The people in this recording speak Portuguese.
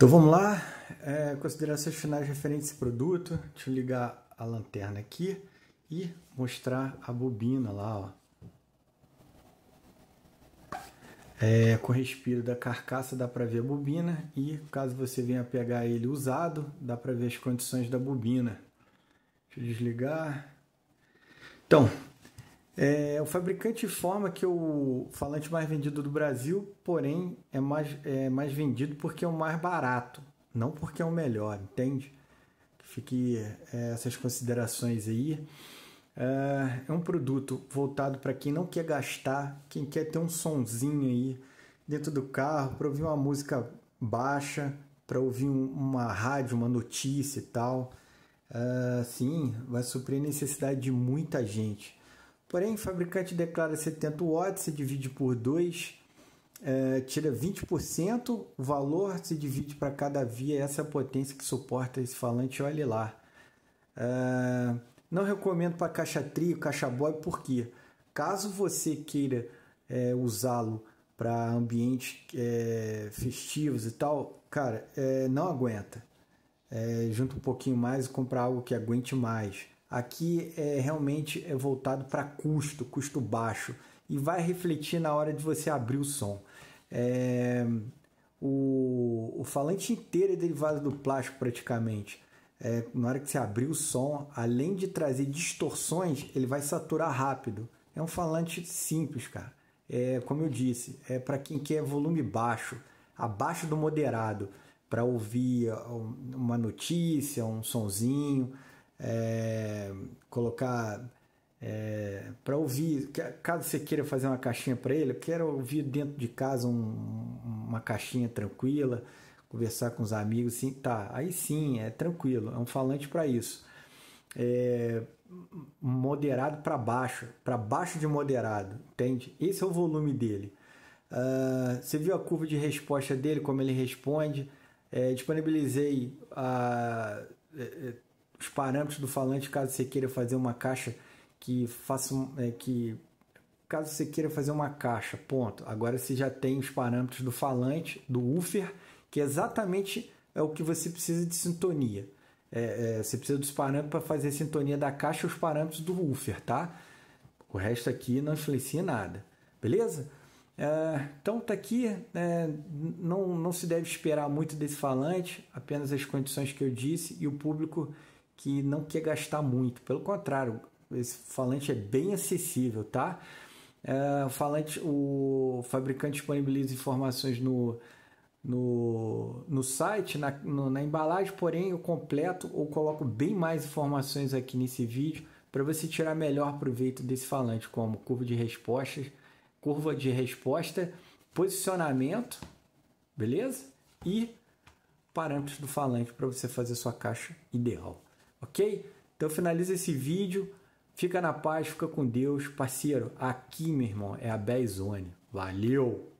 Então vamos lá, é, considerações finais referentes a esse produto. Deixa eu ligar a lanterna aqui e mostrar a bobina lá, ó. É, com o respiro da carcaça dá para ver a bobina e caso você venha pegar ele usado, dá para ver as condições da bobina. Deixa eu desligar. Então, é, o fabricante informa que o falante mais vendido do Brasil, porém, é mais, é mais vendido porque é o mais barato, não porque é o melhor, entende? fique é, essas considerações aí. É, é um produto voltado para quem não quer gastar, quem quer ter um sonzinho aí dentro do carro, para ouvir uma música baixa, para ouvir um, uma rádio, uma notícia e tal. É, sim, vai suprir a necessidade de muita gente. Porém, o fabricante declara 70 watts, se divide por 2, é, tira 20%, o valor se divide para cada via, essa é a potência que suporta esse falante, olhe lá. É, não recomendo para caixa trio, caixa bob, porque caso você queira é, usá-lo para ambientes é, festivos e tal, cara, é, não aguenta. É, junta um pouquinho mais e comprar algo que aguente mais aqui é realmente é voltado para custo, custo baixo, e vai refletir na hora de você abrir o som. É, o, o falante inteiro é derivado do plástico praticamente. É, na hora que você abrir o som, além de trazer distorções, ele vai saturar rápido. É um falante simples, cara. É, como eu disse, é para quem quer volume baixo, abaixo do moderado, para ouvir uma notícia, um sonzinho é, colocar é, para ouvir, caso você queira fazer uma caixinha para ele, eu quero ouvir dentro de casa um, uma caixinha tranquila, conversar com os amigos, sim, tá, aí sim, é tranquilo, é um falante para isso. É, moderado para baixo, para baixo de moderado, entende? Esse é o volume dele. Uh, você viu a curva de resposta dele, como ele responde? É, disponibilizei a, é, é, os parâmetros do falante caso você queira fazer uma caixa que faça é, que caso você queira fazer uma caixa, ponto. Agora você já tem os parâmetros do falante, do woofer, que é exatamente é o que você precisa de sintonia. É, é, você precisa dos parâmetros para fazer a sintonia da caixa os parâmetros do woofer, tá? O resto aqui não influencia nada, beleza? É, então tá aqui, é, não, não se deve esperar muito desse falante, apenas as condições que eu disse e o público que não quer gastar muito. Pelo contrário, esse falante é bem acessível, tá? É, o falante, o fabricante disponibiliza informações no, no, no site, na, no, na embalagem, porém eu completo ou coloco bem mais informações aqui nesse vídeo para você tirar melhor proveito desse falante, como curva de respostas, curva de resposta, posicionamento, beleza? E parâmetros do falante para você fazer sua caixa ideal ok? Então finaliza esse vídeo, fica na paz, fica com Deus, parceiro. Aqui, meu irmão, é a Bezone. Valeu!